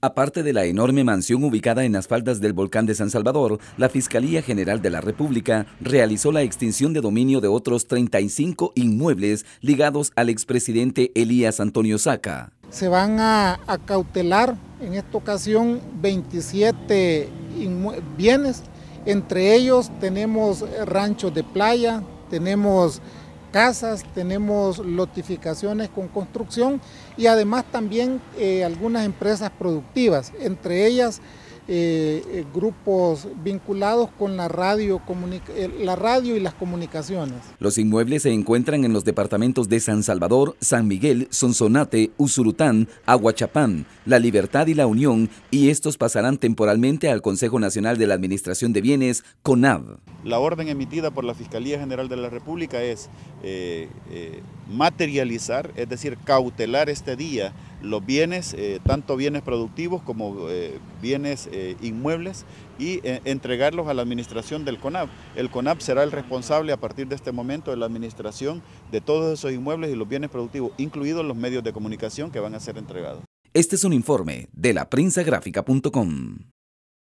Aparte de la enorme mansión ubicada en las faldas del volcán de San Salvador, la Fiscalía General de la República realizó la extinción de dominio de otros 35 inmuebles ligados al expresidente Elías Antonio Saca. Se van a, a cautelar en esta ocasión 27 bienes, entre ellos tenemos ranchos de playa, tenemos casas, tenemos lotificaciones con construcción y además también eh, algunas empresas productivas, entre ellas eh, eh, grupos vinculados con la radio, la radio y las comunicaciones. Los inmuebles se encuentran en los departamentos de San Salvador, San Miguel, Sonsonate, Usurután, Aguachapán, La Libertad y La Unión y estos pasarán temporalmente al Consejo Nacional de la Administración de Bienes, CONAB. La orden emitida por la Fiscalía General de la República es eh, materializar, es decir, cautelar este día los bienes, eh, tanto bienes productivos como eh, bienes eh, inmuebles, y entregarlos a la administración del CONAP. El CONAP será el responsable a partir de este momento de la administración de todos esos inmuebles y los bienes productivos, incluidos los medios de comunicación que van a ser entregados. Este es un informe de la